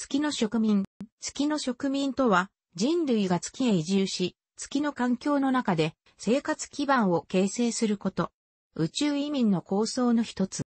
月の植民。月の植民とは、人類が月へ移住し、月の環境の中で生活基盤を形成すること。宇宙移民の構想の一つ。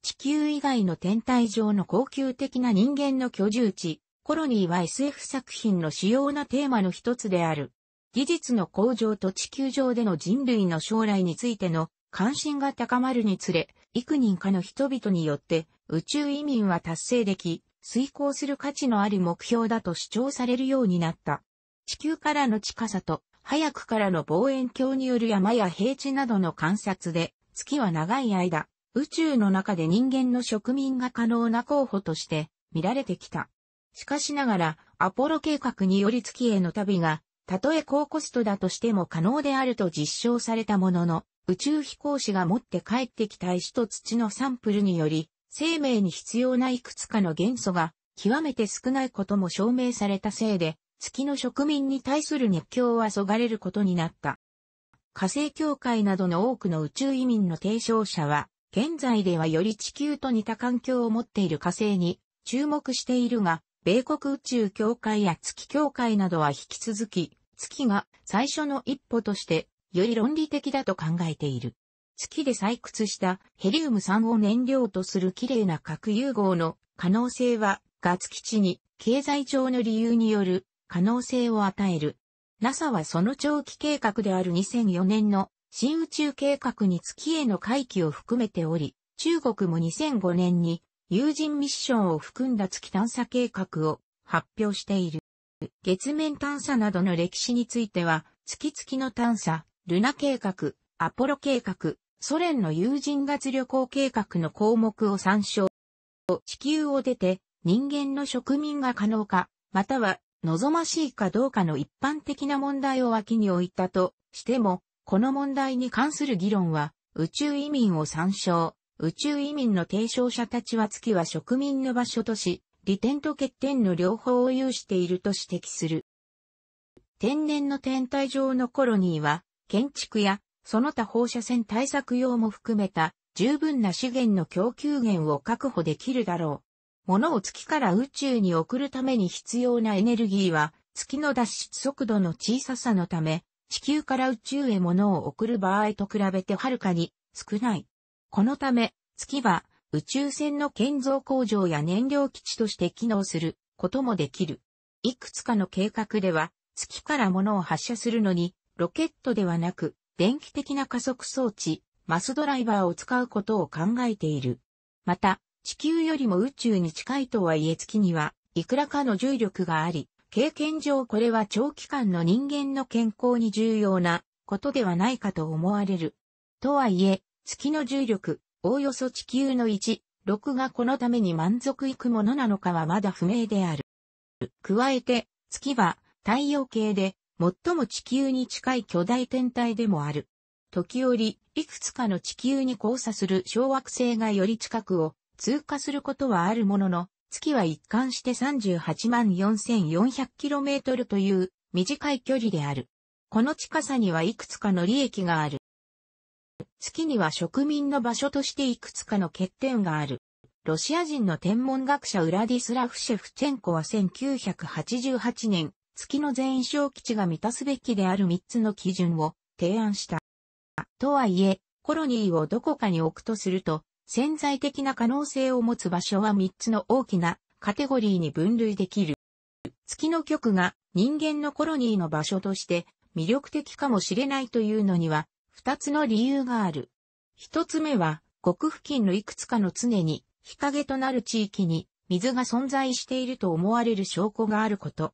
地球以外の天体上の恒久的な人間の居住地、コロニーは SF 作品の主要なテーマの一つである。技術の向上と地球上での人類の将来についての関心が高まるにつれ、幾人かの人々によって宇宙移民は達成でき、遂行する価値のある目標だと主張されるようになった。地球からの近さと、早くからの望遠鏡による山や平地などの観察で、月は長い間、宇宙の中で人間の植民が可能な候補として見られてきた。しかしながら、アポロ計画により月への旅が、たとえ高コストだとしても可能であると実証されたものの、宇宙飛行士が持って帰ってきた石と土のサンプルにより、生命に必要ないくつかの元素が極めて少ないことも証明されたせいで、月の植民に対する熱狂はそがれることになった。火星協会などの多くの宇宙移民の提唱者は、現在ではより地球と似た環境を持っている火星に注目しているが、米国宇宙協会や月協会などは引き続き、月が最初の一歩として、より論理的だと考えている。月で採掘したヘリウム酸を燃料とする綺麗な核融合の可能性は、ガツ基地に経済上の理由による可能性を与える。NASA はその長期計画である2004年の新宇宙計画に月への回帰を含めており、中国も2005年に有人ミッションを含んだ月探査計画を発表している。月面探査などの歴史については、月々の探査、ルナ計画、アポロ計画、ソ連の友人月旅行計画の項目を参照。地球を出て人間の植民が可能か、または望ましいかどうかの一般的な問題を脇に置いたとしても、この問題に関する議論は宇宙移民を参照。宇宙移民の提唱者たちは月は植民の場所とし、利点と欠点の両方を有していると指摘する。天然の天体上のコロニーは、建築やその他放射線対策用も含めた十分な資源の供給源を確保できるだろう。物を月から宇宙に送るために必要なエネルギーは月の脱出速度の小ささのため、地球から宇宙へ物を送る場合と比べてはるかに少ない。このため、月は宇宙船の建造工場や燃料基地として機能することもできる。いくつかの計画では、月から物を発射するのに、ロケットではなく、電気的な加速装置、マスドライバーを使うことを考えている。また、地球よりも宇宙に近いとはいえ月には、いくらかの重力があり、経験上これは長期間の人間の健康に重要なことではないかと思われる。とはいえ、月の重力、おおよそ地球の1、6がこのために満足いくものなのかはまだ不明である。加えて、月は太陽系で最も地球に近い巨大天体でもある。時折、いくつかの地球に交差する小惑星がより近くを通過することはあるものの、月は一貫して 384,400km という短い距離である。この近さにはいくつかの利益がある。月には植民の場所としていくつかの欠点がある。ロシア人の天文学者ウラディスラフシェフチェンコは1988年、月の全小基地が満たすべきである3つの基準を提案した。とはいえ、コロニーをどこかに置くとすると、潜在的な可能性を持つ場所は3つの大きなカテゴリーに分類できる。月の極が人間のコロニーの場所として魅力的かもしれないというのには2つの理由がある。1つ目は極付近のいくつかの常に日陰となる地域に水が存在していると思われる証拠があること。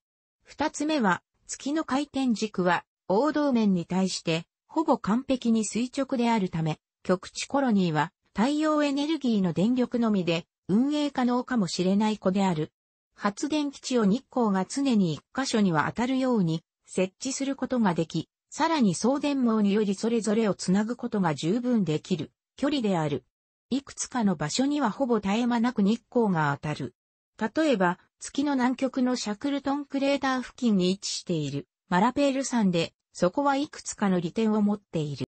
二つ目は、月の回転軸は、王道面に対して、ほぼ完璧に垂直であるため、極地コロニーは、太陽エネルギーの電力のみで、運営可能かもしれない子である。発電基地を日光が常に一箇所には当たるように、設置することができ、さらに送電網によりそれぞれをつなぐことが十分できる距離である。いくつかの場所にはほぼ絶え間なく日光が当たる。例えば、月の南極のシャクルトンクレーター付近に位置しているマラペール山で、そこはいくつかの利点を持っている。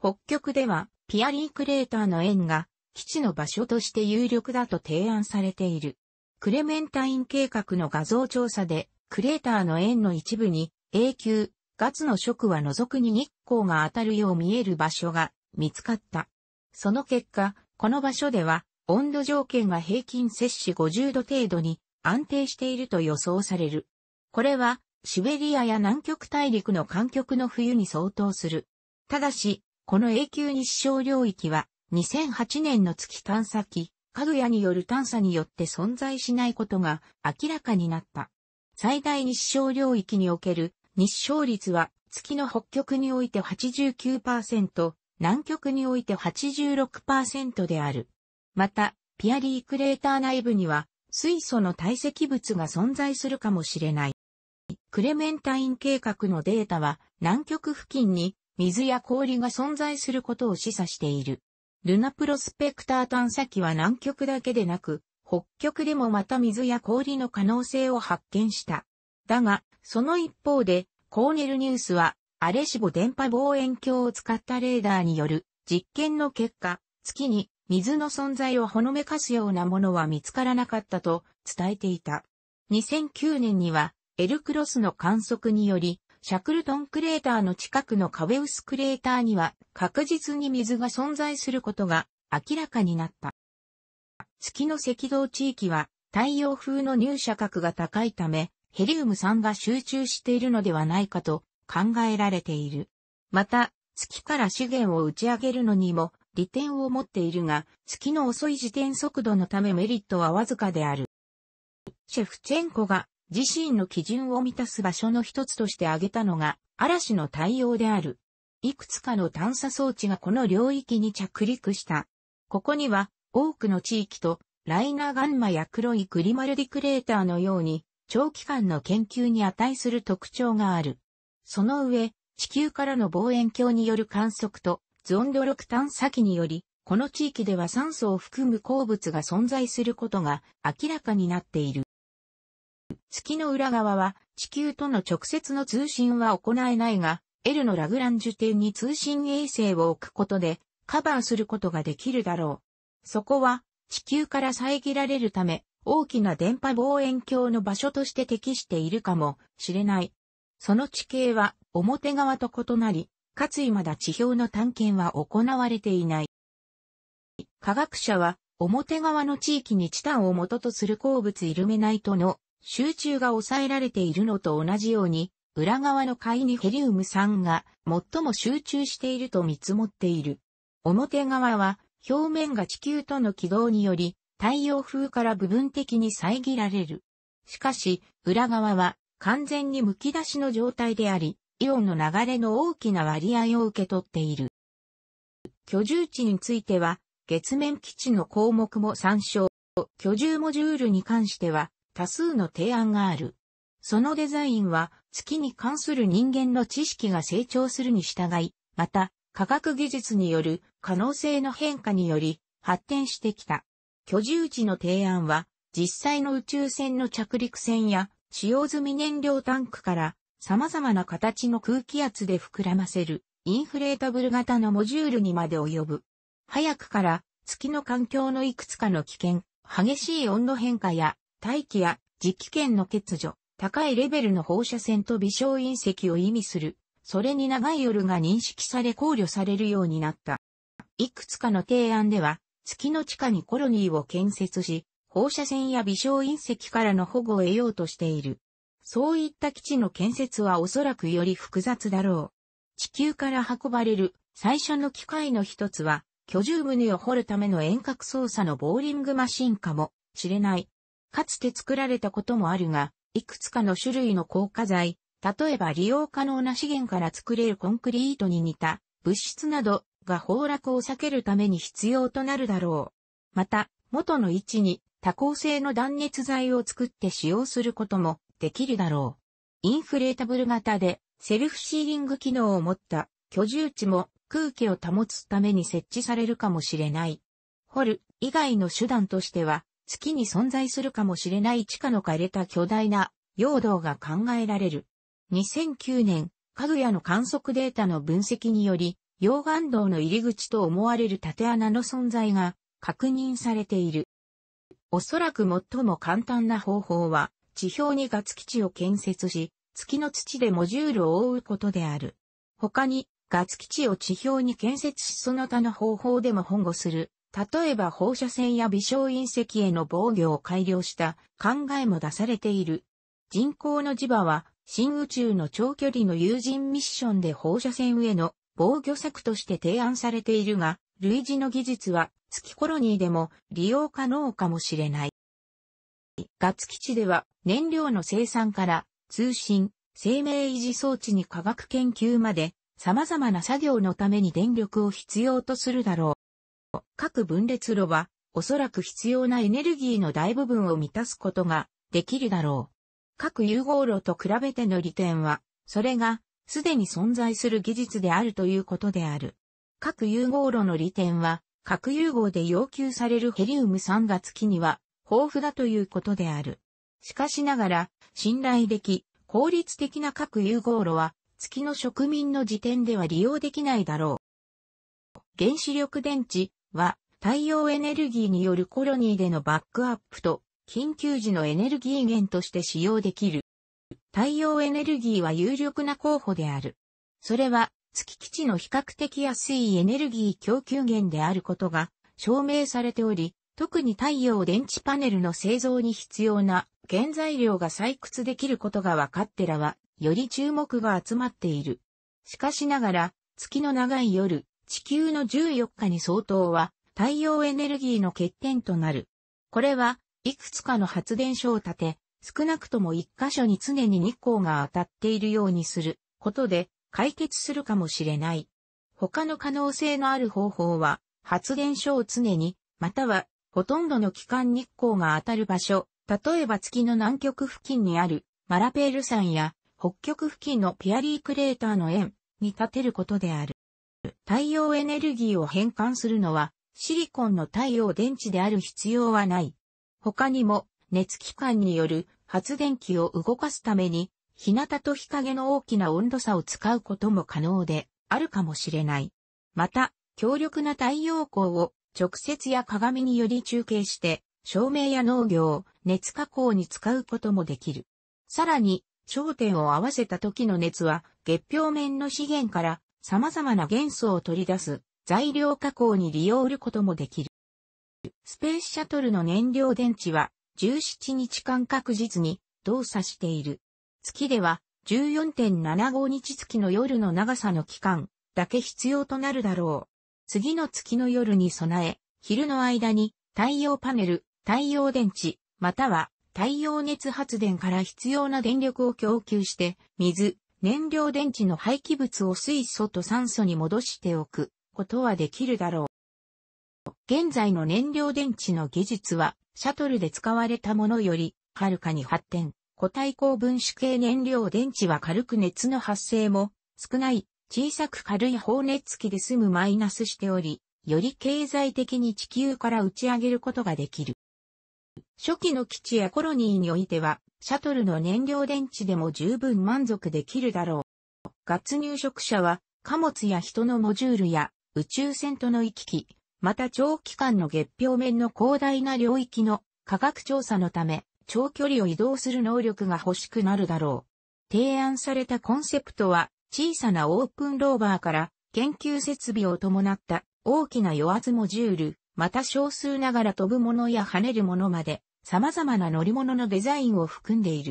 北極では、ピアリークレーターの円が、基地の場所として有力だと提案されている。クレメンタイン計画の画像調査で、クレーターの円の一部に、永久、ガツの食は除くに日光が当たるよう見える場所が見つかった。その結果、この場所では温度条件が平均摂氏50度程度に安定していると予想される。これは、シベリアや南極大陸の観極の冬に相当する。ただし、この永久日照領域は、2008年の月探査機、かぐやによる探査によって存在しないことが明らかになった。最大日照領域における日照率は月の北極において89%、南極において86%である。また、ピアリークレーター内部には、水素の堆積物が存在するかもしれない。クレメンタイン計画のデータは、南極付近に水や氷が存在することを示唆している。ルナプロスペクター探査機は南極だけでなく、北極でもまた水や氷の可能性を発見した。だが、その一方で、コーネルニュースは、アレシボ電波望遠鏡を使ったレーダーによる実験の結果、月に水の存在をほのめかすようなものは見つからなかったと伝えていた。2009年には、エルクロスの観測により、シャクルトンクレーターの近くのカェウスクレーターには確実に水が存在することが明らかになった。月の赤道地域は太陽風の入射角が高いため、ヘリウム酸が集中しているのではないかと考えられている。また、月から資源を打ち上げるのにも利点を持っているが、月の遅い時点速度のためメリットはわずかである。シェフチェンコが自身の基準を満たす場所の一つとして挙げたのが、嵐の対応である。いくつかの探査装置がこの領域に着陸した。ここには、多くの地域と、ライナーガンマや黒いグリマルディクレーターのように、長期間の研究に値する特徴がある。その上、地球からの望遠鏡による観測と、ゾンドロクタン先により、この地域では酸素を含む鉱物が存在することが明らかになっている。月の裏側は地球との直接の通信は行えないが、L のラグランジュ点に通信衛星を置くことでカバーすることができるだろう。そこは地球から遮られるため大きな電波望遠鏡の場所として適しているかもしれない。その地形は表側と異なり、かついまだ地表の探検は行われていない。科学者は、表側の地域にチタンを元とする鉱物イルメナイトの集中が抑えられているのと同じように、裏側の貝にヘリウム酸が最も集中していると見積もっている。表側は表面が地球との軌道により太陽風から部分的に遮られる。しかし、裏側は完全に剥き出しの状態であり、イオンの流れの大きな割合を受け取っている。居住地については、月面基地の項目も参照。居住モジュールに関しては、多数の提案がある。そのデザインは、月に関する人間の知識が成長するに従い、また、科学技術による可能性の変化により、発展してきた。居住地の提案は、実際の宇宙船の着陸船や使用済み燃料タンクから様々な形の空気圧で膨らませるインフレータブル型のモジュールにまで及ぶ。早くから月の環境のいくつかの危険、激しい温度変化や大気や磁気圏の欠如、高いレベルの放射線と微小隕石を意味する、それに長い夜が認識され考慮されるようになった。いくつかの提案では、月の地下にコロニーを建設し、放射線や微小隕石からの保護を得ようとしている。そういった基地の建設はおそらくより複雑だろう。地球から運ばれる最初の機械の一つは、居住棟を掘るための遠隔操作のボーリングマシンかもしれない。かつて作られたこともあるが、いくつかの種類の硬化剤、例えば利用可能な資源から作れるコンクリートに似た物質などが崩落を避けるために必要となるだろう。また、元の位置に多孔性の断熱材を作って使用することもできるだろう。インフレータブル型でセルフシーリング機能を持った居住地も空気を保つために設置されるかもしれない。掘る以外の手段としては月に存在するかもしれない地下の枯れた巨大な溶洞が考えられる。2009年、家具屋の観測データの分析により、溶岩洞の入り口と思われる縦穴の存在が確認されている。おそらく最も簡単な方法は、地表にガス基地を建設し、月の土でモジュールを覆うことである。他に、ガス基地を地表に建設しその他の方法でも保護する。例えば放射線や微小隕石への防御を改良した考えも出されている。人工の磁場は、新宇宙の長距離の有人ミッションで放射線への防御策として提案されているが、類似の技術は月コロニーでも利用可能かもしれない。ツ基地では燃料の生産から通信、生命維持装置に科学研究まで様々な作業のために電力を必要とするだろう。各分裂炉はおそらく必要なエネルギーの大部分を満たすことができるだろう。各融合炉と比べての利点は、それがすでに存在する技術であるということである。各融合炉の利点は、核融合で要求されるヘリウム3月期には豊富だということである。しかしながら、信頼でき、効率的な各融合炉は、月の植民の時点では利用できないだろう。原子力電池は、太陽エネルギーによるコロニーでのバックアップと、緊急時のエネルギー源として使用できる。太陽エネルギーは有力な候補である。それは、月基地の比較的安いエネルギー供給源であることが証明されており、特に太陽電池パネルの製造に必要な原材料が採掘できることが分かってらは、より注目が集まっている。しかしながら、月の長い夜、地球の14日に相当は、太陽エネルギーの欠点となる。これは、いくつかの発電所を建て、少なくとも一箇所に常に日光が当たっているようにすることで解決するかもしれない。他の可能性のある方法は、発電所を常に、またはほとんどの期間日光が当たる場所、例えば月の南極付近にあるマラペール山や北極付近のピアリークレーターの円に立てることである。太陽エネルギーを変換するのはシリコンの太陽電池である必要はない。他にも熱機関による発電機を動かすために日向と日陰の大きな温度差を使うことも可能であるかもしれない。また、強力な太陽光を直接や鏡により中継して、照明や農業、熱加工に使うこともできる。さらに、焦点を合わせた時の熱は、月表面の資源から様々な元素を取り出す材料加工に利用することもできる。スペースシャトルの燃料電池は17日間確実に動作している。月では14.75日月の夜の長さの期間だけ必要となるだろう。次の月の夜に備え、昼の間に太陽パネル、太陽電池、または太陽熱発電から必要な電力を供給して、水、燃料電池の廃棄物を水素と酸素に戻しておくことはできるだろう。現在の燃料電池の技術は、シャトルで使われたものより、はるかに発展。固体高分子系燃料電池は軽く熱の発生も少ない小さく軽い放熱機で済むマイナスしており、より経済的に地球から打ち上げることができる。初期の基地やコロニーにおいては、シャトルの燃料電池でも十分満足できるだろう。ガツ入植者は、貨物や人のモジュールや宇宙船との行き来、また長期間の月表面の広大な領域の科学調査のため、長距離を移動する能力が欲しくなるだろう。提案されたコンセプトは、小さなオープンローバーから研究設備を伴った大きな余圧モジュール、また少数ながら飛ぶものや跳ねるものまで様々な乗り物のデザインを含んでいる。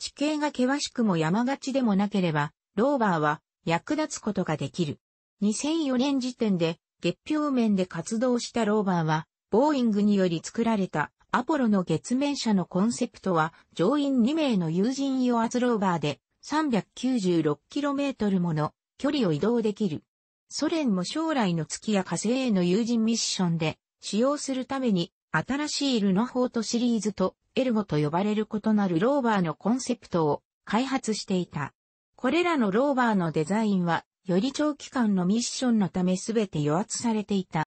地形が険しくも山がちでもなければ、ローバーは役立つことができる。2004年時点で月表面で活動したローバーは、ボーイングにより作られたアポロの月面車のコンセプトは乗員2名の有人与圧ローバーで、396km もの距離を移動できる。ソ連も将来の月や火星への有人ミッションで使用するために新しいルノフォートシリーズとエルゴと呼ばれる異なるローバーのコンセプトを開発していた。これらのローバーのデザインはより長期間のミッションのためすべて予圧されていた。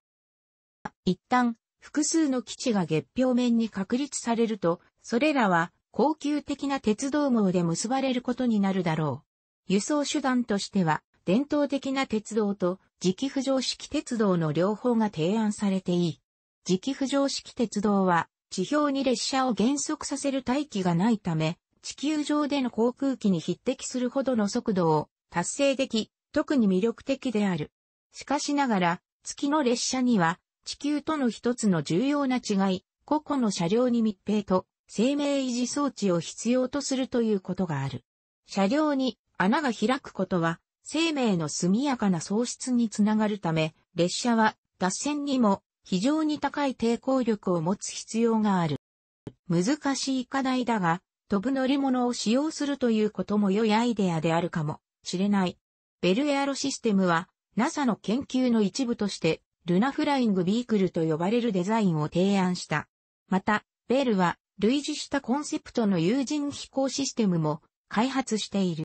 一旦、複数の基地が月表面に確立されると、それらは高級的な鉄道網で結ばれることになるだろう。輸送手段としては、伝統的な鉄道と磁気浮上式鉄道の両方が提案されていい。磁気浮上式鉄道は、地表に列車を減速させる大気がないため、地球上での航空機に匹敵するほどの速度を達成でき、特に魅力的である。しかしながら、月の列車には、地球との一つの重要な違い、個々の車両に密閉と生命維持装置を必要とするということがある。車両に穴が開くことは、生命の速やかな喪失につながるため、列車は脱線にも非常に高い抵抗力を持つ必要がある。難しい課題だが、飛ぶ乗り物を使用するということも良いアイデアであるかもしれない。ベルエアロシステムは NASA の研究の一部としてルナフライングビークルと呼ばれるデザインを提案した。また、ベルは類似したコンセプトの有人飛行システムも開発している。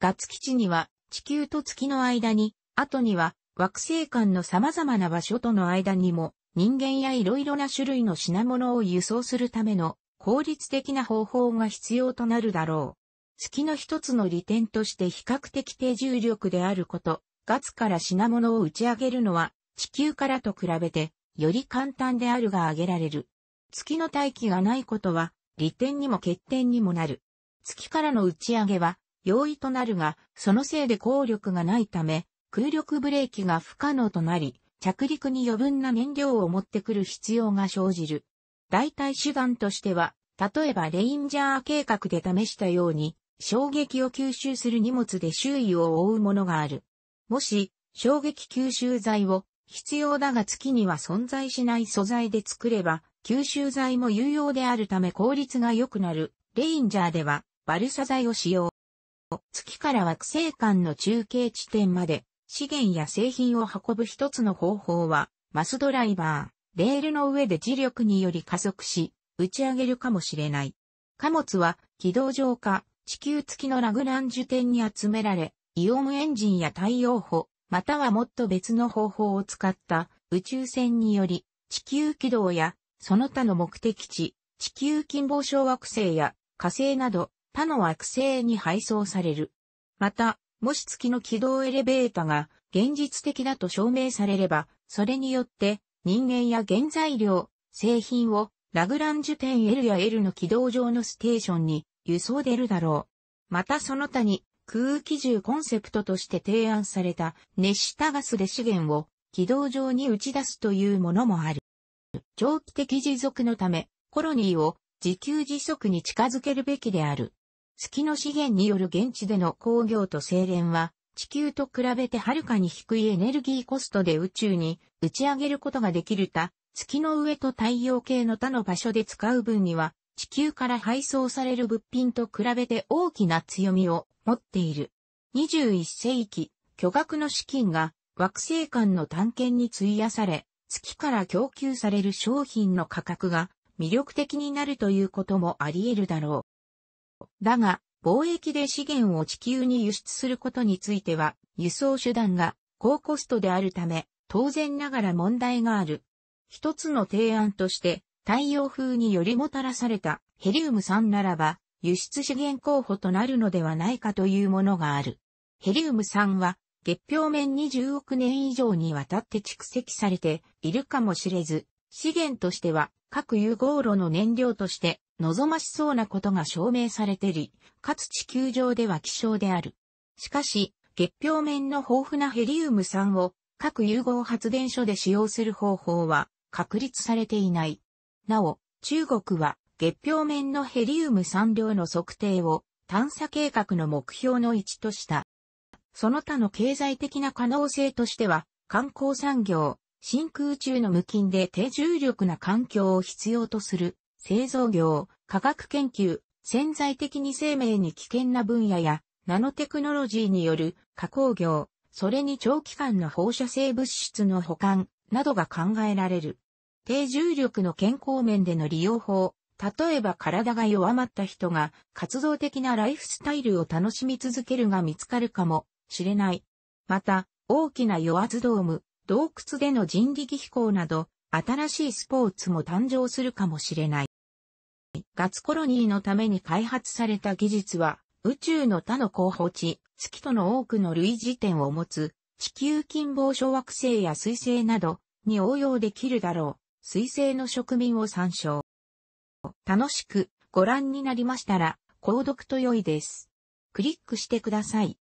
月基地には地球と月の間に、後には惑星間の様々な場所との間にも人間や色々な種類の品物を輸送するための効率的な方法が必要となるだろう。月の一つの利点として比較的低重力であること、月から品物を打ち上げるのは地球からと比べてより簡単であるが挙げられる。月の大気がないことは、利点にも欠点にもなる。月からの打ち上げは、容易となるが、そのせいで効力がないため、空力ブレーキが不可能となり、着陸に余分な燃料を持ってくる必要が生じる。代替手段としては、例えばレインジャー計画で試したように、衝撃を吸収する荷物で周囲を覆うものがある。もし、衝撃吸収剤を必要だが月には存在しない素材で作れば、吸収剤も有用であるため効率が良くなる。レインジャーでは、バルサ剤を使用。月から惑星間の中継地点まで、資源や製品を運ぶ一つの方法は、マスドライバー、レールの上で磁力により加速し、打ち上げるかもしれない。貨物は、軌道上か、地球付きのラグランジュ点に集められ、イオンエンジンや太陽歩またはもっと別の方法を使った宇宙船により地球軌道やその他の目的地、地球近傍小惑星や火星など他の惑星に配送される。また、もし月の軌道エレベータが現実的だと証明されれば、それによって人間や原材料、製品をラグランジュ点 L や L の軌道上のステーションに輸送出るだろう。またその他に空気銃コンセプトとして提案された熱したガスで資源を軌道上に打ち出すというものもある。長期的持続のため、コロニーを自給自足に近づけるべきである。月の資源による現地での工業と精錬は、地球と比べてはるかに低いエネルギーコストで宇宙に打ち上げることができる他、月の上と太陽系の他の場所で使う分には、地球から配送される物品と比べて大きな強みを持っている。21世紀、巨額の資金が惑星間の探検に費やされ、月から供給される商品の価格が魅力的になるということもあり得るだろう。だが、貿易で資源を地球に輸出することについては、輸送手段が高コストであるため、当然ながら問題がある。一つの提案として、太陽風によりもたらされたヘリウム3ならば、輸出資源候補となるのではないかというものがある。ヘリウム3は月表面20億年以上にわたって蓄積されているかもしれず、資源としては各融合炉の燃料として望ましそうなことが証明されてり、かつ地球上では希少である。しかし、月表面の豊富なヘリウム酸を各融合発電所で使用する方法は確立されていない。なお、中国は月表面のヘリウム産量の測定を探査計画の目標の一とした。その他の経済的な可能性としては、観光産業、真空中の無菌で低重力な環境を必要とする、製造業、科学研究、潜在的に生命に危険な分野や、ナノテクノロジーによる加工業、それに長期間の放射性物質の保管などが考えられる。低重力の健康面での利用法、例えば体が弱まった人が活動的なライフスタイルを楽しみ続けるが見つかるかもしれない。また、大きな与圧ドーム、洞窟での人力飛行など、新しいスポーツも誕生するかもしれない。ガツコロニーのために開発された技術は、宇宙の他の候補地、月との多くの類似点を持つ、地球近傍小惑星や水星などに応用できるだろう。水星の植民を参照。楽しくご覧になりましたら、購読と良いです。クリックしてください。